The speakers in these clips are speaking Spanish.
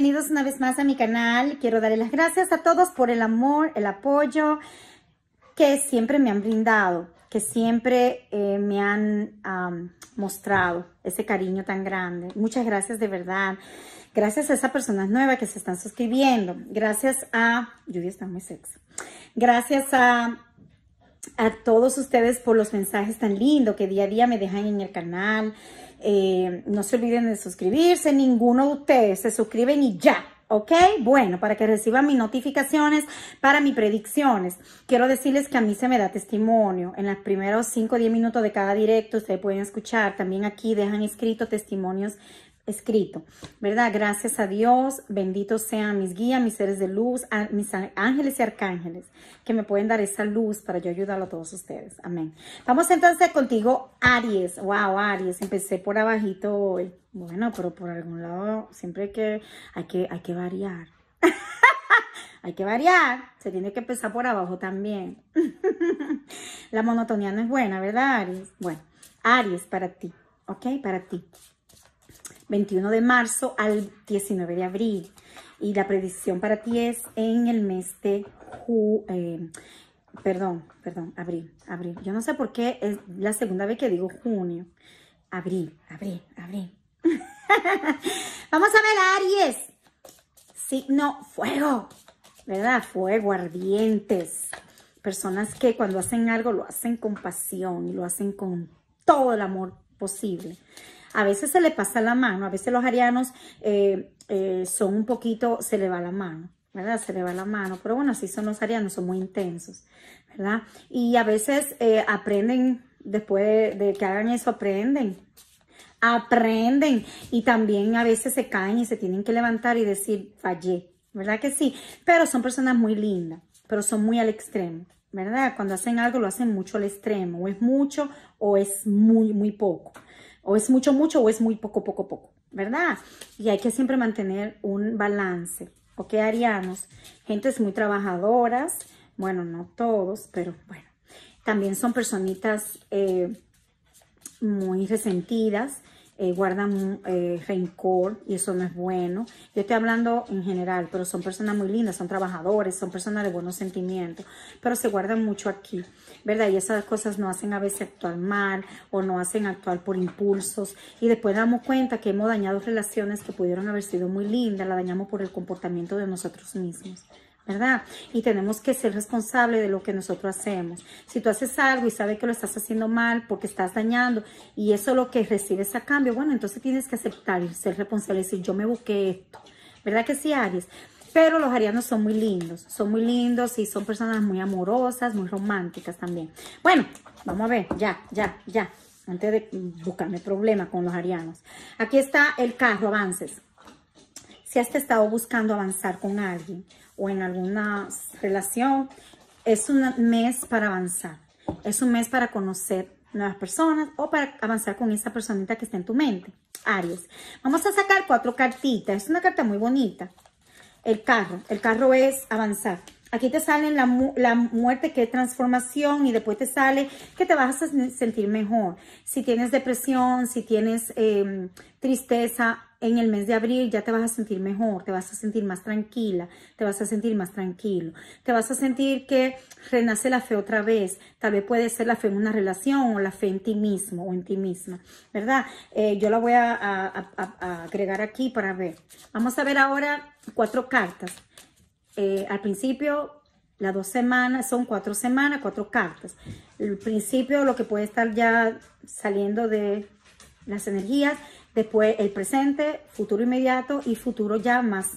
bienvenidos una vez más a mi canal. Quiero darle las gracias a todos por el amor, el apoyo que siempre me han brindado, que siempre eh, me han mostrado ese cariño tan grande. Muchas gracias de verdad. Gracias a esa personas nuevas que se están suscribiendo. Gracias a... judy está muy sexy. Gracias a a todos ustedes por los mensajes tan lindos que día a día me dejan en el canal. Eh, no se olviden de suscribirse, ninguno de ustedes se suscriben y ya. ¿Ok? Bueno, para que reciban mis notificaciones, para mis predicciones, quiero decirles que a mí se me da testimonio. En los primeros 5 o 10 minutos de cada directo, ustedes pueden escuchar. También aquí dejan escrito testimonios escrito, ¿verdad? Gracias a Dios, benditos sean mis guías, mis seres de luz, mis ángeles y arcángeles que me pueden dar esa luz para yo ayudarlo a todos ustedes. Amén. Vamos entonces contigo, Aries. Wow, Aries, empecé por abajito hoy. Bueno, pero por algún lado siempre que, hay que, hay que variar. hay que variar, se tiene que empezar por abajo también. La monotonía no es buena, ¿verdad, Aries? Bueno, Aries para ti, ¿ok? Para ti. 21 de marzo al 19 de abril. Y la predicción para ti es en el mes de eh, perdón, perdón, abril, abril. Yo no sé por qué es la segunda vez que digo junio. Abril, abril, abril. Vamos a ver, Aries. Signo fuego, ¿verdad? Fuego, ardientes. Personas que cuando hacen algo lo hacen con pasión y lo hacen con todo el amor posible a veces se le pasa la mano, a veces los arianos eh, eh, son un poquito, se le va la mano, ¿verdad? Se le va la mano, pero bueno, así son los arianos, son muy intensos, ¿verdad? Y a veces eh, aprenden, después de, de que hagan eso, aprenden, aprenden y también a veces se caen y se tienen que levantar y decir, fallé, ¿verdad que sí? Pero son personas muy lindas, pero son muy al extremo. ¿verdad? Cuando hacen algo lo hacen mucho al extremo, o es mucho o es muy, muy poco. O es mucho, mucho o es muy poco, poco, poco, ¿verdad? Y hay que siempre mantener un balance. ¿Ok, arianos? Gentes muy trabajadoras. Bueno, no todos, pero bueno. También son personitas eh, muy resentidas eh, guardan eh, rencor y eso no es bueno. Yo estoy hablando en general, pero son personas muy lindas, son trabajadores, son personas de buenos sentimientos, pero se guardan mucho aquí, ¿verdad? Y esas cosas no hacen a veces actuar mal o no hacen actuar por impulsos y después damos cuenta que hemos dañado relaciones que pudieron haber sido muy lindas, la dañamos por el comportamiento de nosotros mismos. ¿verdad? Y tenemos que ser responsables de lo que nosotros hacemos. Si tú haces algo y sabes que lo estás haciendo mal porque estás dañando y eso es lo que recibes a cambio, bueno, entonces tienes que aceptar y ser responsable y decir, yo me busqué esto, ¿verdad que sí, Aries? Pero los arianos son muy lindos, son muy lindos y son personas muy amorosas, muy románticas también. Bueno, vamos a ver, ya, ya, ya, antes de buscarme problemas con los arianos. Aquí está el carro, avances. Si has estado buscando avanzar con alguien o en alguna relación, es un mes para avanzar. Es un mes para conocer nuevas personas o para avanzar con esa personita que está en tu mente. Aries. Vamos a sacar cuatro cartitas. Es una carta muy bonita. El carro. El carro es avanzar. Aquí te sale la, muerte, que es transformación, y después te sale que te vas a sentir mejor. Si tienes depresión, si tienes em, tristeza, en el mes de abril ya te vas a sentir mejor, te vas a sentir más tranquila, te vas a sentir más tranquilo, te vas a sentir que renace la fe otra vez, tal vez puede ser la fe en una relación o la fe en ti mismo o en ti misma, ¿verdad? Eh, yo la voy a, agregar aquí para ver. Vamos a ver ahora cuatro cartas. Eh, al principio las dos semanas, son cuatro semanas, cuatro cartas. El principio, lo que puede estar ya saliendo de las energías después el presente, futuro inmediato y futuro ya más.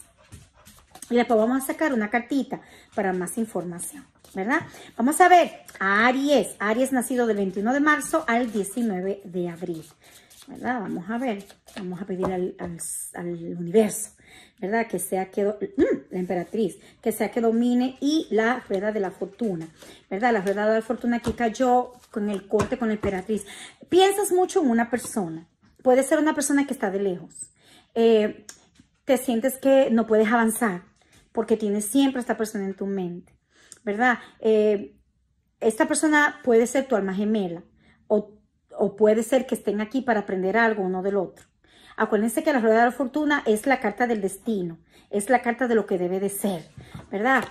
Y después vamos a sacar una cartita para más información, ¿verdad? Vamos a ver, a Aries, Aries nacido del 21 de marzo al 19 de abril, ¿verdad? Vamos a ver, vamos a pedir al, universo, ¿verdad? Que sea que, mm, la emperatriz, que sea que domine y la rueda de la fortuna, ¿verdad? La rueda de la fortuna que cayó con el corte con la emperatriz. Piensas mucho en una persona, puede ser una persona que está de lejos. Eh, te sientes que no puedes avanzar porque tienes siempre esta persona en tu mente, ¿verdad? Eh, esta persona puede ser tu alma gemela o, o puede ser que estén aquí para aprender algo uno del otro. Acuérdense que la rueda de la fortuna es la carta del destino, es la carta de lo que debe de ser, ¿verdad?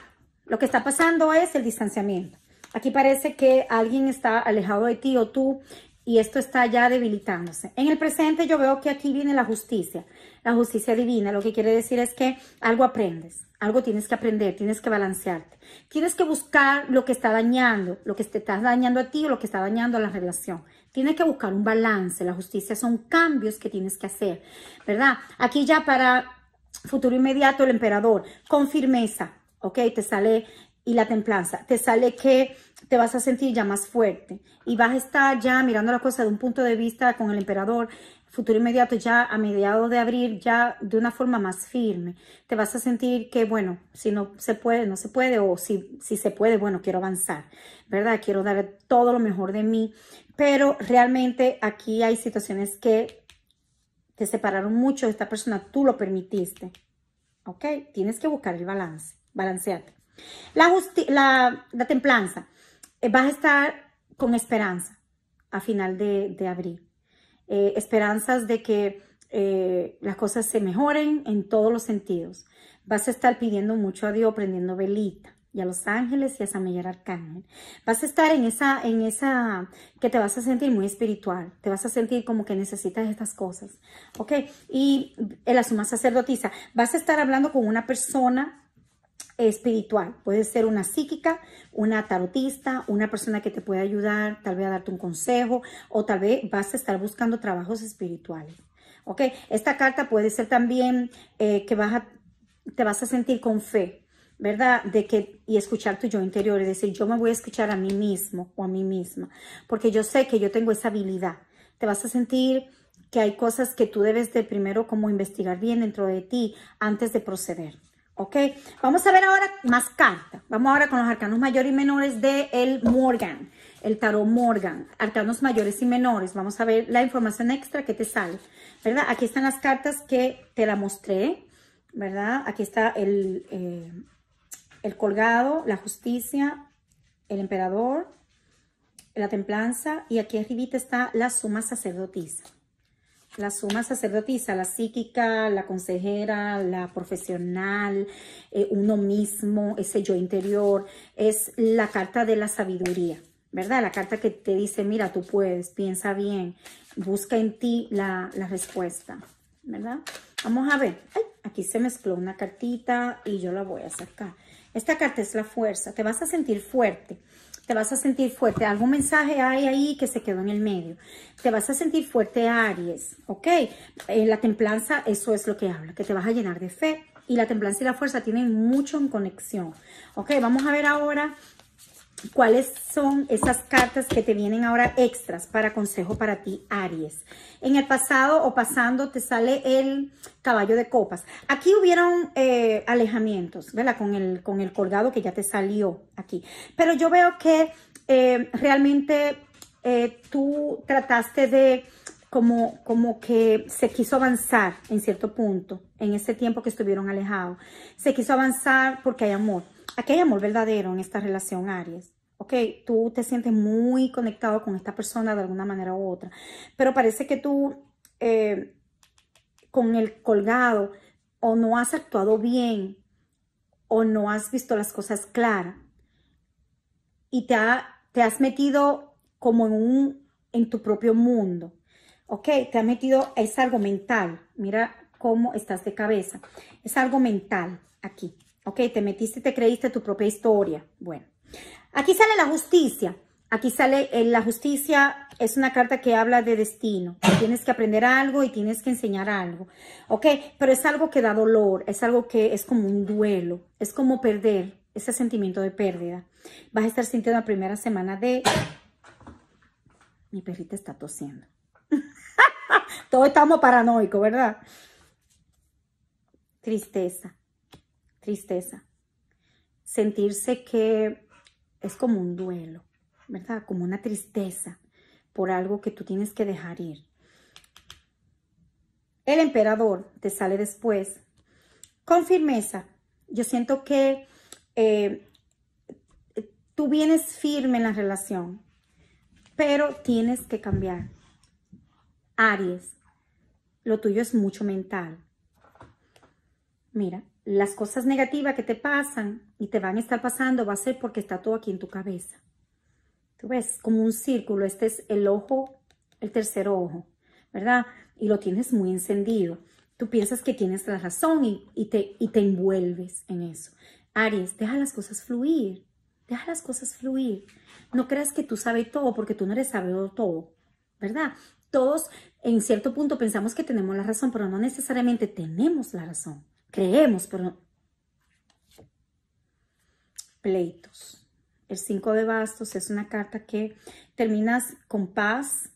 Lo que está pasando es el distanciamiento. Aquí parece que alguien está alejado de ti o tú y esto está ya debilitándose. En el presente yo veo que aquí viene la justicia, la justicia divina, lo que quiere decir es que algo aprendes, algo tienes que aprender, tienes que balancearte, tienes que buscar lo que está dañando, lo que te está dañando a ti o lo que está dañando a la relación. Tienes que buscar un balance, la justicia son cambios que tienes que hacer, ¿verdad? Aquí ya para futuro inmediato el emperador, con firmeza, ¿ok? Te sale, y la templanza, te sale que te vas a sentir ya más fuerte y vas a estar ya mirando la cosa de un punto de vista con el emperador futuro inmediato ya a mediados de abril ya de una forma más firme. Te vas a sentir que, bueno, si no se puede, no se puede, o si, si se puede, bueno, quiero avanzar, ¿verdad? Quiero dar todo lo mejor de mí, pero realmente aquí hay situaciones que te separaron mucho de esta persona, tú lo permitiste, ¿ok? Tienes que buscar el balance, balanceate La, la, la templanza. Eh, vas a estar con esperanza a final de, abril. Eh, esperanzas de que eh, las cosas se mejoren en todos los sentidos. Vas a estar pidiendo mucho a Dios, prendiendo velita y a los ángeles y a San Miguel Arcángel. Vas a estar en esa, en esa, que te vas a sentir muy espiritual, te vas a sentir como que necesitas estas cosas, ¿ok? Y la suma sacerdotisa, vas a estar hablando con una persona espiritual. puede ser una psíquica, una tarotista, una persona que te puede ayudar, tal vez a darte un consejo o tal vez vas a estar buscando trabajos espirituales. ¿Ok? Esta carta puede ser también eh, que vas a, te vas a sentir con fe, ¿verdad? De que, y escuchar tu yo interior, es decir, yo me voy a escuchar a mí mismo o a mí misma, porque yo sé que yo tengo esa habilidad. Te vas a sentir que hay cosas que tú debes de primero como investigar bien dentro de ti antes de proceder. ¿ok? Vamos a ver ahora más cartas. Vamos ahora con los arcanos mayores y menores de el Morgan, el tarot Morgan, arcanos mayores y menores. Vamos a ver la información extra que te sale, ¿verdad? Aquí están las cartas que te la mostré, ¿verdad? Aquí está el, eh, el colgado, la justicia, el emperador, la templanza y aquí arribita está la suma sacerdotisa la suma sacerdotisa, la psíquica, la consejera, la profesional, eh, uno mismo, ese yo interior, es la carta de la sabiduría, ¿verdad? La carta que te dice, mira, tú puedes, piensa bien, busca en ti la, respuesta, ¿verdad? Vamos a ver, aquí se mezcló una cartita y yo la voy a sacar. Esta carta es la fuerza, te vas a sentir fuerte, te vas a sentir fuerte. Algún mensaje hay ahí que se quedó en el medio. Te vas a sentir fuerte, Aries, ¿ok? En eh, la templanza, eso es lo que habla, que te vas a llenar de fe. Y la templanza y la fuerza tienen mucho en conexión. Ok, vamos a ver ahora cuáles son esas cartas que te vienen ahora extras para consejo para ti, Aries. En el pasado o pasando te sale el caballo de copas. Aquí hubieron eh, alejamientos, ¿verdad? Con el, con el colgado que ya te salió aquí. Pero yo veo que eh, realmente eh, tú trataste de como, como que se quiso avanzar en cierto punto, en ese tiempo que estuvieron alejados. Se quiso avanzar porque hay amor Aquí hay amor verdadero en esta relación, Aries. ¿ok? Tú te sientes muy conectado con esta persona de alguna manera u otra, pero parece que tú eh, con el colgado o no has actuado bien o no has visto las cosas claras y te, has metido como en, un, en tu propio mundo, ¿ok? Te has metido, es algo mental, mira cómo estás de cabeza, es algo mental aquí, Ok, te metiste, te creíste tu propia historia. Bueno, aquí sale la justicia. Aquí sale eh, la justicia, es una carta que habla de destino. Tienes que aprender algo y tienes que enseñar algo. Ok, pero es algo que da dolor, es algo que es como un duelo, es como perder, ese sentimiento de pérdida. Vas a estar sintiendo la primera semana de... Mi perrita está tosiendo. Todos estamos paranoicos, ¿verdad? Tristeza tristeza, sentirse que es como un duelo, ¿verdad? Como una tristeza por algo que tú tienes que dejar ir. El emperador te sale después con firmeza. Yo siento que eh, tú vienes firme en la relación, pero tienes que cambiar. Aries, lo tuyo es mucho mental. Mira, las cosas negativas que te pasan y te van a estar pasando va a ser porque está todo aquí en tu cabeza. Tú ves, como un círculo, este es el ojo, el tercer ojo, ¿verdad? Y lo tienes muy encendido. Tú piensas que tienes la razón y, te, y te envuelves en eso. Aries, deja las cosas fluir, deja las cosas fluir. No creas que tú sabes todo porque tú no eres sabio todo, ¿verdad? Todos en cierto punto pensamos que tenemos la razón, pero no necesariamente tenemos la razón creemos, pero pleitos. El 5 de bastos es una carta que terminas con paz,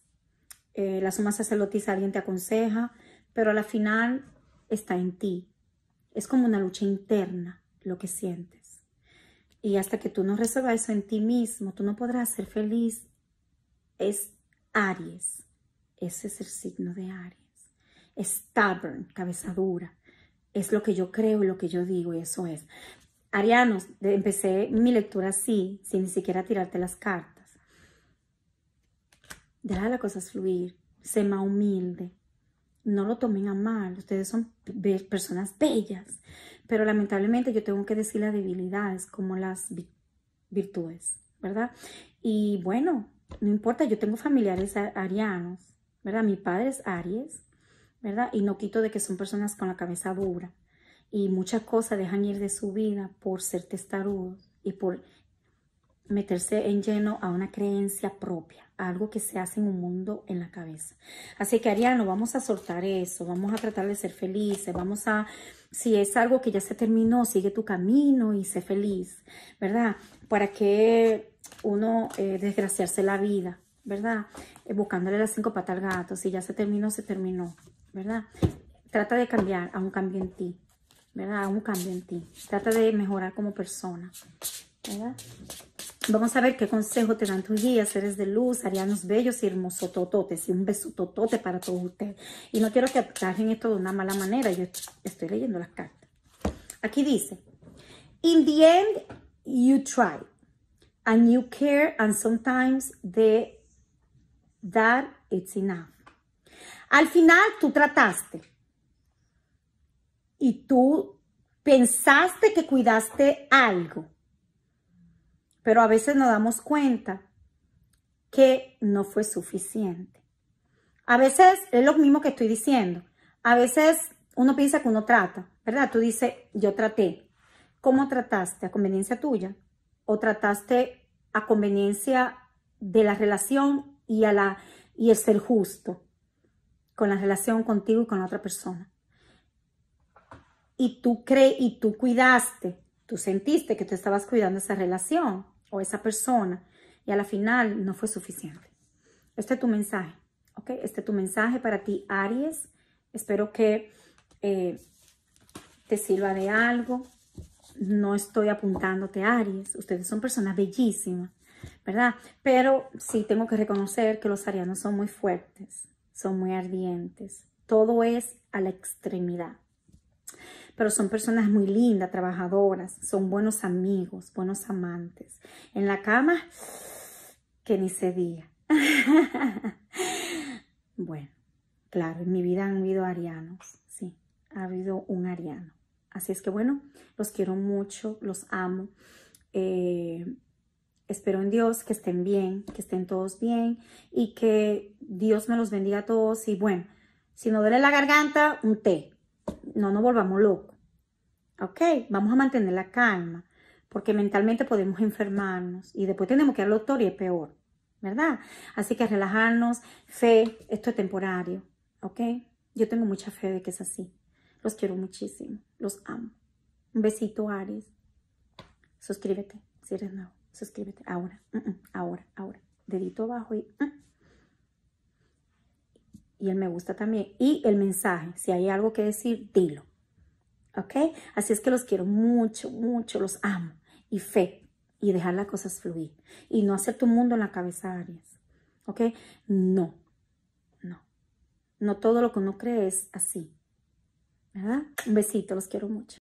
eh, la suma sacerdotisa alguien te aconseja, pero a la final está en ti. Es como una lucha interna lo que sientes. Y hasta que tú no resuelvas eso en ti mismo, tú no podrás ser feliz. Es Aries. Ese es el signo de Aries. stubborn, cabeza dura es lo que yo creo, y lo que yo digo y eso es. Arianos, empecé mi lectura así, sin ni siquiera tirarte las cartas. Deja las cosas fluir, sé más humilde. No lo tomen a mal, ustedes son personas bellas, pero lamentablemente yo tengo que decir las debilidades como las virtudes, ¿verdad? Y bueno, no importa, yo tengo familiares arianos, ¿verdad? Mi padre es Aries, ¿verdad? Y no quito de que son personas con la cabeza dura y muchas cosas dejan ir de su vida por ser testarudos y por meterse en lleno a una creencia propia, algo que se hace en un mundo en la cabeza. Así que Ariano, vamos a soltar eso, vamos a tratar de ser felices, vamos a, si es algo que ya se terminó, sigue tu camino y sé feliz, ¿verdad? Para que uno eh, desgraciarse la vida, ¿verdad? Eh, buscándole las cinco patas al gato, si ya se terminó, se terminó. ¿verdad? Trata de cambiar a un cambio en ti, ¿verdad? A un cambio en ti. Trata de mejorar como persona, ¿verdad? Vamos a ver qué consejo te dan tus guías, seres de luz, arianos bellos y hermosos tototes. Y un beso totote para todos ustedes. Y no quiero que trajen esto de una mala manera. Yo estoy leyendo las cartas. Aquí dice, In the end, you try. And you care. And sometimes the, that it's enough. Al final tú trataste y tú pensaste que cuidaste algo, pero a veces nos damos cuenta que no fue suficiente. A veces es lo mismo que estoy diciendo. A veces uno piensa que uno trata, ¿verdad? Tú dices, yo traté. ¿Cómo trataste? ¿A conveniencia tuya? ¿O trataste a conveniencia de la relación y, a la, y el ser justo? con la relación contigo y con la otra persona. Y tú crees y tú cuidaste, tú sentiste que tú estabas cuidando esa relación o esa persona y a la final no fue suficiente. Este es tu mensaje, ¿ok? Este es tu mensaje para ti, Aries. Espero que eh, te sirva de algo. No estoy apuntándote, Aries. Ustedes son personas bellísimas, ¿verdad? Pero sí tengo que reconocer que los arianos son muy fuertes son muy ardientes. Todo es a la extremidad. Pero son personas muy lindas, trabajadoras, son buenos amigos, buenos amantes. En la cama, que ni se día, bueno, claro, en mi vida han habido arianos, sí, ha habido un ariano. Así es que bueno, los quiero mucho, los amo. Eh, Espero en Dios que estén bien, que estén todos bien y que Dios me los bendiga a todos. Y bueno, si no duele la garganta, un té. No nos volvamos locos. ¿Ok? Vamos a mantener la calma porque mentalmente podemos enfermarnos y después tenemos que ir al doctor y es peor, ¿verdad? Así que relajarnos, fe, esto es temporario, ¿ok? Yo tengo mucha fe de que es así. Los quiero muchísimo, los amo. Un besito, Aries. Suscríbete si eres nuevo suscríbete ahora, mm, mm, ahora, ahora. Dedito abajo y, mm. y el me gusta también. Y el mensaje, si hay algo que decir, dilo. ¿Ok? Así es que los quiero mucho, mucho, los amo. Y fe, y dejar las cosas fluir. Y no hacer tu mundo en la cabeza, Arias. ¿Ok? No, no. No todo lo que uno cree es así. ¿Verdad? Un besito, los quiero mucho.